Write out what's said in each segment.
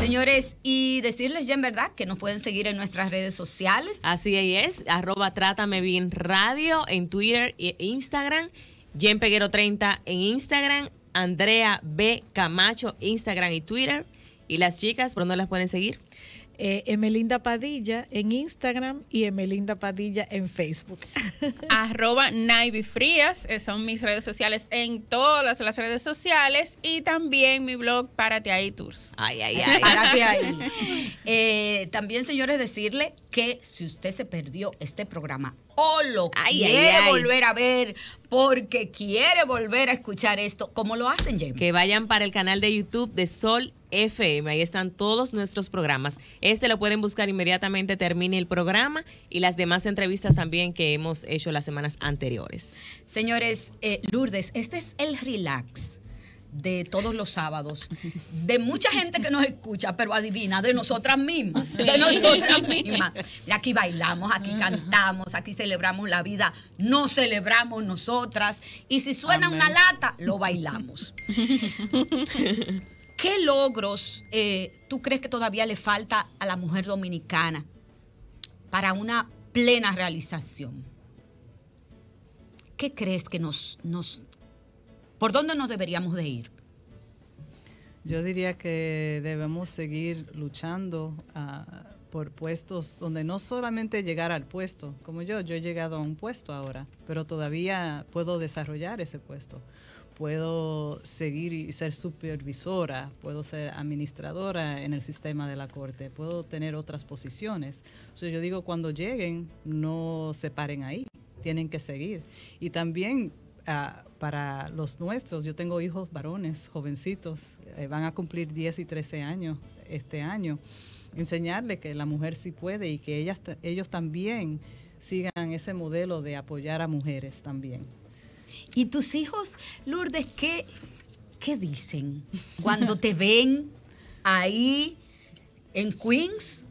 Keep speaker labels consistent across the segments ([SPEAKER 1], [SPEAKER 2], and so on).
[SPEAKER 1] Señores, y decirles ya en verdad que nos pueden seguir en nuestras redes sociales. Así es, arroba Trátame Bien Radio en Twitter e Instagram, Jen Peguero 30 en Instagram, Andrea B. Camacho, Instagram y Twitter.
[SPEAKER 2] Y las chicas, ¿por dónde las pueden seguir? Eh, Emelinda Padilla en Instagram y Emelinda Padilla en Facebook.
[SPEAKER 3] arroba Naive Frías, son mis redes sociales en todas las redes sociales y también mi blog Para ahí Tours. Ay, ay,
[SPEAKER 4] ay, eh, también, señores, decirle que si usted se perdió este programa o lo quiere volver a ver porque quiere
[SPEAKER 1] volver a escuchar esto, ¿cómo lo hacen, Que vayan para el canal de YouTube de Sol FM. Ahí están todos nuestros programas. Este lo pueden buscar inmediatamente termine el programa y las demás entrevistas también que hemos hecho las semanas anteriores.
[SPEAKER 4] Señores, eh, Lourdes, este es el relax de todos los sábados, de mucha gente que nos escucha, pero adivina, de nosotras mismas, de nosotras mismas. Y aquí bailamos, aquí cantamos, aquí celebramos la vida, no celebramos nosotras, y si suena una lata, lo bailamos. ¿Qué logros eh, tú crees que todavía le falta a la mujer dominicana para una plena realización? ¿Qué crees que nos, nos...
[SPEAKER 5] ¿Por dónde nos deberíamos de ir? Yo diría que debemos seguir luchando ah, por puestos donde no solamente llegar al puesto, como yo, yo he llegado a un puesto ahora, pero todavía puedo desarrollar ese puesto puedo seguir y ser supervisora, puedo ser administradora en el sistema de la corte, puedo tener otras posiciones. So, yo digo, cuando lleguen, no se paren ahí, tienen que seguir. Y también ah, para los nuestros, yo tengo hijos varones, jovencitos, eh, van a cumplir 10 y 13 años este año, enseñarles que la mujer sí puede y que ellas, ellos también sigan ese modelo de apoyar a mujeres también. ¿Y tus
[SPEAKER 4] hijos, Lourdes, qué, dicen cuando te ven ahí en Queens,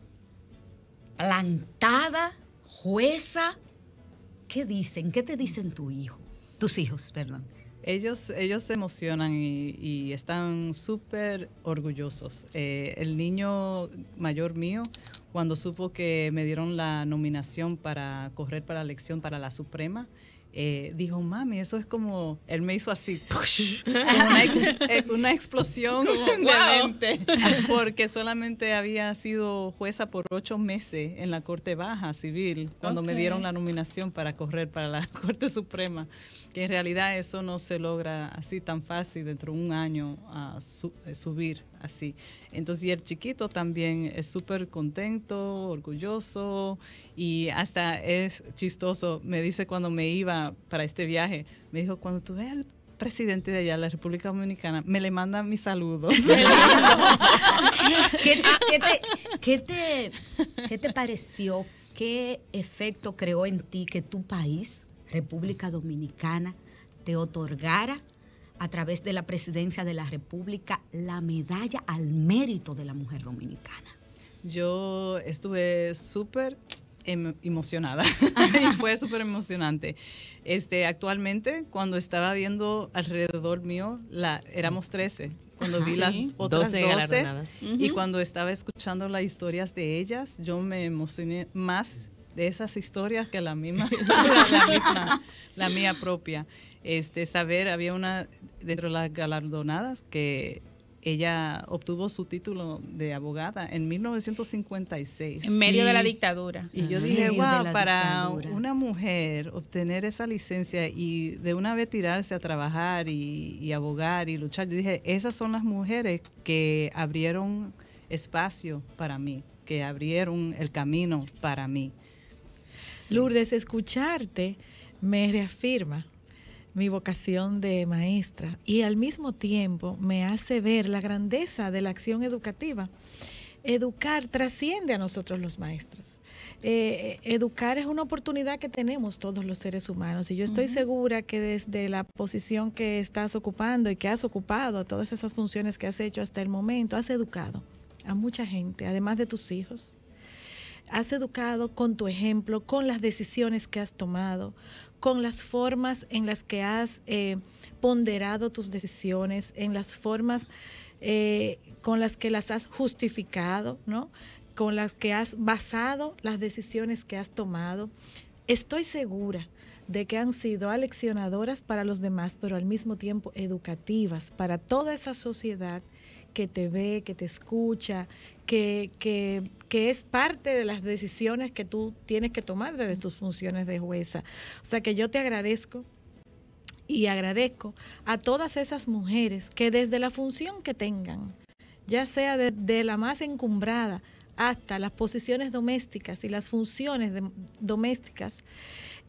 [SPEAKER 4] plantada, jueza? ¿Qué dicen? ¿Qué te dicen tu hijo? Tus hijos, perdón.
[SPEAKER 5] Ellos, se emocionan y, están súper orgullosos. Eh, el niño mayor mío, cuando supo que me dieron la nominación para correr para la elección para la Suprema, eh, dijo, mami, eso es como, él me hizo así, eh, una, explosión de mente, porque solamente había sido jueza por ocho meses en la Corte Baja Civil, cuando me dieron la nominación para correr para la Corte Suprema, que en realidad eso no se logra así tan fácil dentro de un año a eh, subir así. Entonces, el chiquito también es súper contento, orgulloso y hasta es chistoso. Me dice cuando me iba para este viaje, me dijo, cuando tú veas al presidente de allá, la República Dominicana, me le manda mis saludos.
[SPEAKER 4] qué, ¿Qué te pareció? ¿Qué efecto creó en ti que tu país, República Dominicana, te otorgara a través de la Presidencia de la República la medalla al mérito de la mujer dominicana?
[SPEAKER 5] Yo estuve súper em, emocionada fue súper emocionante. Este, actualmente, cuando estaba viendo alrededor mío, éramos 13, cuando vi las otras 12, y cuando estaba escuchando las historias de ellas, yo me emocioné más de esas historias que la misma, la, misma, mía propia. Este, saber, había una dentro de las galardonadas que ella obtuvo su título de abogada en 1956. En medio de la dictadura. Y yo dije, wow, para una mujer obtener esa licencia y de una vez tirarse a trabajar y, y abogar y luchar, yo dije, esas son las mujeres que abrieron espacio para mí, que abrieron el camino para mí.
[SPEAKER 2] Lourdes, escucharte me reafirma mi vocación de maestra y al mismo tiempo me hace ver la grandeza de la acción educativa. Educar trasciende a nosotros los maestros. Eh, eh, educar es una oportunidad que tenemos todos los seres humanos y yo estoy segura que desde la posición que estás ocupando y que has ocupado, todas esas funciones que has hecho hasta el momento, has educado a mucha gente, además de tus hijos, has educado con tu ejemplo, con las decisiones que has tomado, con las formas en las que has eh, ponderado tus decisiones, en las formas eh, con las que las has justificado, ¿no? con las que has basado las decisiones que has tomado. Estoy segura de que han sido aleccionadoras para los demás, pero al mismo tiempo educativas para toda esa sociedad que te ve, que te escucha, que, que, es parte de las decisiones que tú tienes que tomar desde tus funciones de jueza. O sea que yo te agradezco y agradezco a todas esas mujeres que desde la función que tengan, ya sea de, la más encumbrada hasta las posiciones domésticas y las funciones domésticas,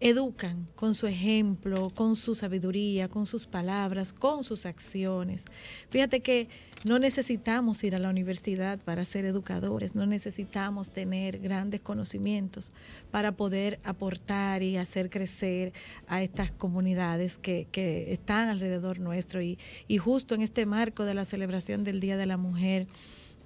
[SPEAKER 2] educan con su ejemplo, con su sabiduría, con sus palabras, con sus acciones. Fíjate que no necesitamos ir a la universidad para ser educadores, no necesitamos tener grandes conocimientos para poder aportar y hacer crecer a estas comunidades que, están alrededor nuestro. Y, justo en este marco de la celebración del Día de la Mujer,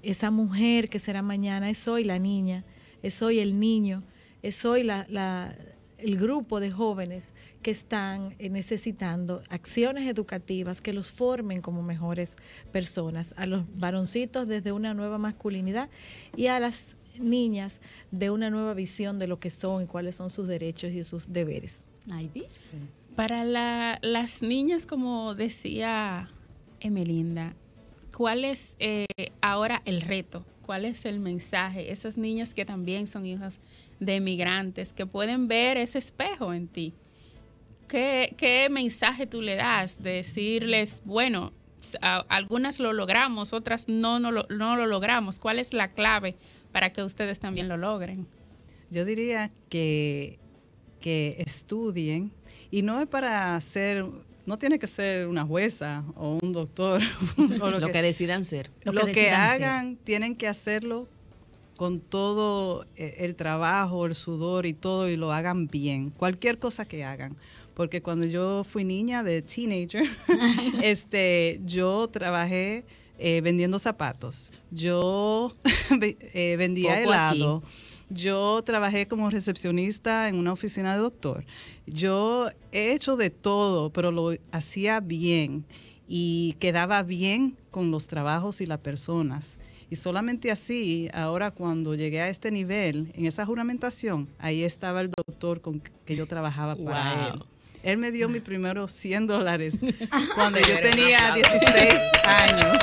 [SPEAKER 2] esa mujer que será mañana es hoy la niña, es hoy el niño, es hoy la, la el grupo de jóvenes que están eh, necesitando acciones educativas que los formen como mejores personas, a los varoncitos desde una nueva masculinidad y a las niñas de una nueva visión de lo que son y cuáles son sus derechos y sus deberes.
[SPEAKER 3] Para las niñas, como decía Emelinda, ¿cuál es eh, ahora el reto? ¿Cuál es el mensaje? Esas niñas que también son hijas de migrantes que pueden ver ese espejo en ti. ¿Qué, mensaje tú le das? decirles, bueno, algunas lo logramos, otras no, no, lo, logramos. ¿Cuál es la clave para que ustedes también lo logren?
[SPEAKER 5] Yo diría que, que estudien y no es para ser, no tiene que ser una jueza o un doctor. lo, que, decidan ser. Lo que, hagan tienen que hacerlo con todo eh, el trabajo, el sudor y todo, y lo hagan bien, cualquier cosa que hagan. Porque cuando yo fui niña de teenager, este, yo trabajé eh, vendiendo zapatos, yo eh, vendía helado. Yo trabajé como recepcionista en una oficina de doctor. Yo he hecho de todo, pero lo hacía bien y quedaba bien con los trabajos y las personas. Y solamente así, ahora cuando llegué a este nivel, en esa juramentación, ahí estaba el doctor con que yo trabajaba para él. Él me dio mis primeros 100 dólares cuando yo tenía 16 años.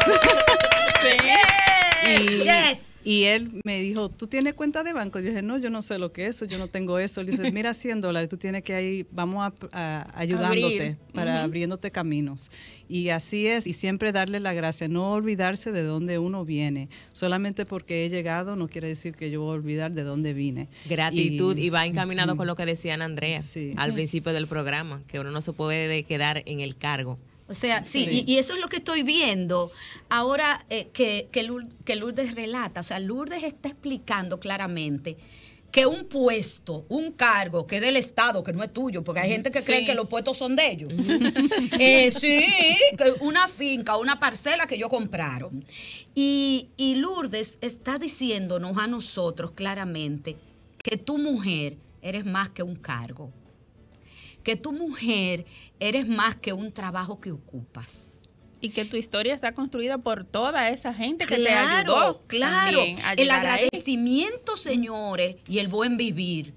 [SPEAKER 4] y, yes.
[SPEAKER 5] Y él me dijo, ¿tú tienes cuenta de banco? Yo dije, no, yo no sé lo que es eso, yo no tengo eso. Le dice, mira 100 dólares, tú tienes que ir, vamos a, ayudándote para abriéndote caminos. Y así es, y siempre darle la gracia, no olvidarse de dónde uno viene. Solamente porque he llegado no quiere decir que yo voy a olvidar de dónde vine. Gratitud, y, va encaminado con
[SPEAKER 1] lo que decían Andrea al principio del programa, que uno no se puede quedar en el cargo
[SPEAKER 4] o sea, sí, Y, eso es lo que estoy viendo ahora eh, que, que, Lourdes relata. O sea, Lourdes está explicando claramente que un puesto, un cargo que es del Estado, que no es tuyo, porque hay gente que cree que los puestos son de ellos. Eh, sí, una finca, una parcela que yo compraron. Y, y Lourdes está diciéndonos a nosotros claramente que tu mujer eres más que un cargo que tu mujer eres más que un trabajo que ocupas.
[SPEAKER 3] Y que tu historia está construida por toda esa gente que te ayudó. Claro, el
[SPEAKER 4] agradecimiento, señores, y el buen vivir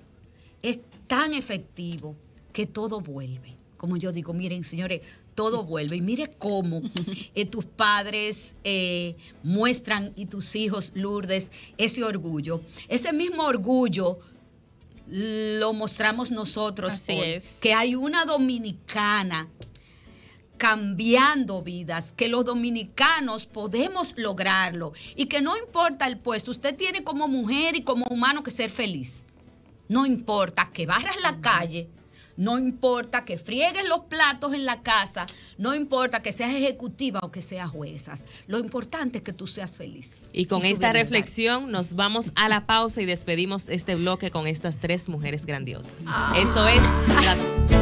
[SPEAKER 4] es tan efectivo que todo vuelve. Como yo digo, miren, señores, todo vuelve. Y mire cómo eh, tus padres eh, muestran y tus hijos, Lourdes, ese orgullo. Ese mismo orgullo lo mostramos nosotros. Que hay una dominicana cambiando vidas, que los dominicanos podemos lograrlo y que no importa el puesto, usted tiene como mujer y como humano que ser feliz. No importa que barras la calle, no importa que friegues los platos en la casa, no importa que seas ejecutiva o que seas jueza. Lo importante es que tú seas feliz.
[SPEAKER 1] Y con esta reflexión nos vamos a la pausa y despedimos este bloque con estas tres mujeres grandiosas. Ah. Esto es...